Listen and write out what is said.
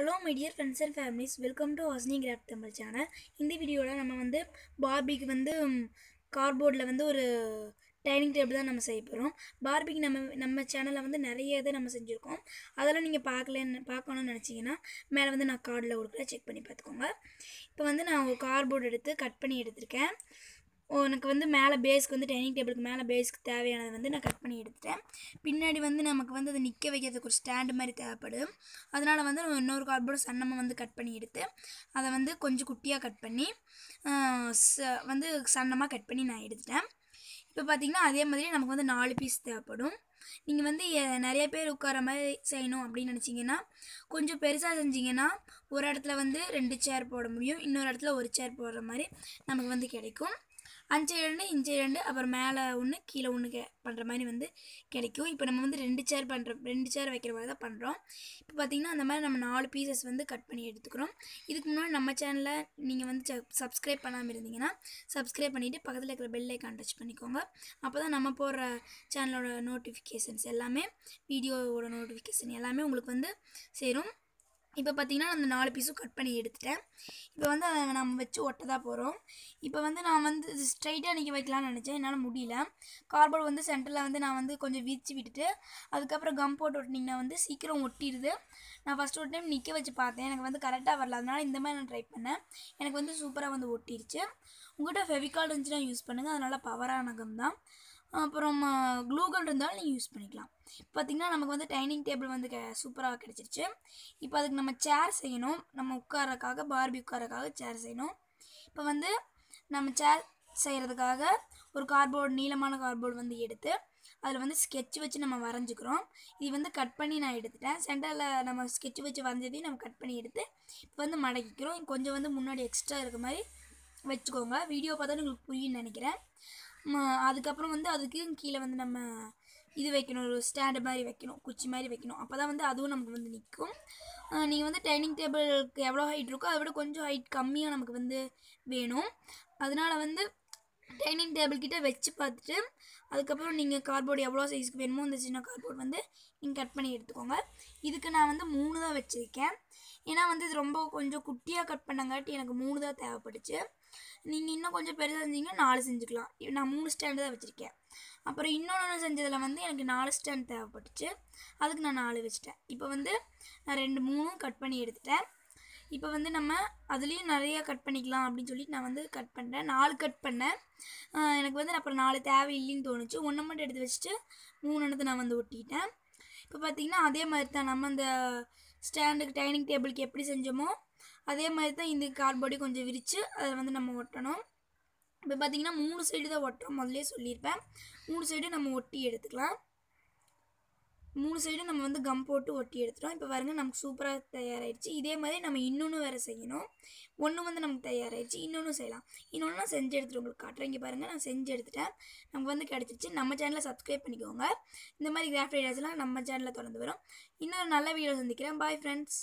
hello my dear friends and families welcome to Hasni craft Tamil channel இந்த வீடியோவில் நம்ம வந்து பார்பிக்கு வந்து கார்போர்டில் வந்து ஒரு டைனிங் டேபிள் தான் நம்ம செய்ய போகிறோம் பார்பிக்கு நம்ம நம்ம சேனலில் வந்து நிறைய இதை நம்ம செஞ்சுருக்கோம் அதெல்லாம் நீங்கள் பார்க்கலன்னு பார்க்கணும்னு நினச்சிங்கன்னா மேலே வந்து நான் கார்டில் கொடுக்குறேன் செக் பண்ணி பார்த்துக்கோங்க இப்போ வந்து நான் ஒரு கார்போர்டு எடுத்து கட் பண்ணி எடுத்திருக்கேன் உனக்கு வந்து மேலே பேஸ்க்கு வந்து டைனிங் டேபிளுக்கு மேலே பேஸ்க்கு தேவையானதை வந்து நான் கட் பண்ணி எடுத்துட்டேன் பின்னாடி வந்து நமக்கு வந்து அதை நிற்க வைக்கிறதுக்கு ஒரு ஸ்டாண்டு மாதிரி தேவைப்படும் அதனால் வந்து இன்னொரு கார்போர்டு சன்னமாக வந்து கட் பண்ணி எடுத்து அதை வந்து கொஞ்சம் குட்டியாக கட் பண்ணி வந்து சன்னமாக கட் பண்ணி நான் எடுத்துட்டேன் இப்போ பார்த்திங்கன்னா அதே மாதிரி நமக்கு வந்து நாலு பீஸ் தேவைப்படும் நீங்கள் வந்து நிறைய பேர் உட்கார மாதிரி செய்யணும் அப்படின்னு நினச்சிங்கன்னா கொஞ்சம் பெருசாக செஞ்சிங்கன்னா ஒரு இடத்துல வந்து ரெண்டு சேர் போட முடியும் இன்னொரு இடத்துல ஒரு சேர் போடுற மாதிரி நமக்கு வந்து கிடைக்கும் அஞ்சு ரெண்டு இஞ்சு ரெண்டு அப்புறம் மேலே ஒன்று கீழே ஒன்று கே பண்ணுற மாதிரி வந்து கிடைக்கும் இப்போ நம்ம வந்து ரெண்டு சேர் பண்ணுற ரெண்டு சேர் வைக்கிற மாதிரி தான் பண்ணுறோம் இப்போ பார்த்திங்கன்னா அந்த மாதிரி நம்ம நாலு பீசஸ் வந்து கட் பண்ணி எடுத்துக்கிறோம் இதுக்கு முன்னாடி நம்ம சேனலில் நீங்கள் வந்து சப்ஸ்கிரைப் பண்ணாமல் இருந்தீங்கன்னா சப்ஸ்கிரைப் பண்ணிவிட்டு பக்கத்தில் இருக்கிற பெல் ஐக்கான் டச் பண்ணிக்கோங்க அப்போ தான் நம்ம போடுற சேனலோட நோட்டிஃபிகேஷன்ஸ் எல்லாமே வீடியோவோட நோட்டிஃபிகேஷன் எல்லாமே உங்களுக்கு வந்து சேரும் இப்போ பார்த்திங்கன்னா அந்த நாலு பீஸும் கட் பண்ணி எடுத்துட்டேன் இப்போ வந்து அதை நம்ம வச்சு ஒட்ட தான் போகிறோம் இப்போ வந்து நான் வந்து ஸ்ட்ரைட்டாக நிற்க வைக்கலாம்னு நினச்சேன் என்னால் முடியல கார்போர்ட் வந்து சென்டரில் வந்து நான் வந்து கொஞ்சம் வீச்சு விட்டுட்டு அதுக்கப்புறம் கம் போட்டு ஒட்டினீங்கன்னா வந்து சீக்கிரம் ஒட்டிடுது நான் ஃபஸ்ட் ஒரு டைம் நிற்க வச்சு பார்த்தேன் எனக்கு வந்து கரெக்டாக வரல அதனால் இந்த மாதிரி நான் ட்ரை பண்ணேன் எனக்கு வந்து சூப்பராக வந்து ஒட்டிடுச்சு உங்கள்கிட்ட ஃபெவிகால் இருந்துச்சுன்னா யூஸ் பண்ணுங்கள் அதனால் பவரான கம் தான் அப்புறம் க்ளூகல் இருந்தாலும் நீங்கள் யூஸ் பண்ணிக்கலாம் பார்த்திங்கன்னா நமக்கு வந்து டைனிங் டேபிள் வந்து சூப்பராக கிடச்சிருச்சு இப்போ அதுக்கு நம்ம சேர் செய்யணும் நம்ம உட்காரக்காக பார்பி உட்காரக்காக சேர் செய்யணும் இப்போ வந்து நம்ம சேர் செய்கிறதுக்காக ஒரு கார்போர்டு நீளமான கார்போர்டு வந்து எடுத்து அதில் வந்து ஸ்கெட்ச் வச்சு நம்ம வரைஞ்சிக்கிறோம் இது வந்து கட் பண்ணி நான் எடுத்துட்டேன் சென்டரில் நம்ம ஸ்கெட்ச் வச்சு வரைஞ்சதையும் நம்ம கட் பண்ணி எடுத்து இப்போ வந்து மடக்கிக்கிறோம் கொஞ்சம் வந்து முன்னாடி எக்ஸ்ட்ரா இருக்க மாதிரி வச்சுக்கோங்க வீடியோ பார்த்தா உங்களுக்கு புரியும்னு நினைக்கிறேன் அதுக்கப்புறம் வந்து அதுக்கும் கீழே வந்து நம்ம இது வைக்கணும் ஒரு ஸ்டாண்டு மாதிரி வைக்கணும் குச்சி மாதிரி வைக்கணும் அப்போ தான் வந்து அதுவும் நமக்கு வந்து நிற்கும் நீங்கள் வந்து டைனிங் டேபிளுக்கு எவ்வளோ ஹைட் இருக்கோ அதை விட கொஞ்சம் ஹைட் கம்மியாக நமக்கு வந்து வேணும் அதனால் வந்து டைனிங் டேபிள் கிட்டே வச்சு பார்த்துட்டு அதுக்கப்புறம் நீங்கள் கார்போர்டு எவ்வளோ சைஸ்க்கு வேணுமோ அந்த சின்ன கார்போர்ட் வந்து நீங்கள் கட் பண்ணி எடுத்துக்கோங்க இதுக்கு நான் வந்து மூணு தான் வச்சுருக்கேன் ஏன்னா வந்து இது ரொம்ப கொஞ்சம் குட்டியாக கட் பண்ணங்காட்டி எனக்கு மூணு தான் தேவைப்பட்டுச்சு நீங்கள் இன்னும் கொஞ்சம் பெருசாக செஞ்சீங்கன்னா நாலு செஞ்சுக்கலாம் நான் மூணு ஸ்டாண்டு தான் வச்சுருக்கேன் அப்புறம் இன்னொன்று செஞ்சதில் வந்து எனக்கு நாலு ஸ்டாண்ட் தேவைப்பட்டுச்சு அதுக்கு நான் நாலு வச்சுட்டேன் இப்போ வந்து நான் ரெண்டு மூணும் கட் பண்ணி எடுத்துட்டேன் இப்போ வந்து நம்ம அதுலேயும் நிறையா கட் பண்ணிக்கலாம் அப்படின்னு சொல்லிட்டு நான் வந்து கட் பண்ணுறேன் நாலு கட் பண்ணேன் எனக்கு வந்து அப்புறம் நாலு தேவை இல்லைன்னு தோணுச்சு ஒன்று மட்டும் எடுத்து வச்சுட்டு மூணு இடத்து நான் வந்து ஒட்டிக்கிட்டேன் இப்போ பார்த்திங்கன்னா அதே மாதிரி தான் நம்ம அந்த ஸ்டாண்டுக்கு டைனிங் டேபிளுக்கு எப்படி செஞ்சோமோ அதே மாதிரி தான் இந்த கால் பாடி கொஞ்சம் விரித்து அதை வந்து நம்ம ஒட்டணும் இப்போ பார்த்திங்கன்னா மூணு சைடு தான் ஒட்டுறோம் முதலே சொல்லியிருப்பேன் மூணு சைடு நம்ம ஒட்டி எடுத்துக்கலாம் மூணு சைடு நம்ம வந்து கம் போட்டு ஒட்டி எடுத்துகிறோம் இப்போ பாருங்கள் நமக்கு சூப்பராக தயாராகிடுச்சு இதே மாதிரி நம்ம இன்னொன்று வேறு செய்யணும் ஒன்று வந்து நமக்கு தயாராகிடுச்சு இன்னொன்று செய்யலாம் இன்னொன்று நான் செஞ்சு எடுத்துகிட்டு உங்களுக்கு காட்டுறேன் இங்கே பாருங்கள் நான் செஞ்சு எடுத்துட்டேன் நமக்கு வந்து கிடச்சிச்சு நம்ம சேனலை சப்ஸ்கிரைப் பண்ணிக்கோங்க இந்த மாதிரி கிராஃப்ட் ஐடியாஸ்லாம் நம்ம சேனலில் தொடர்ந்து வரும் இன்னொரு நல்ல வீடியோ சந்திக்கிறேன் பாய் ஃப்ரெண்ட்ஸ்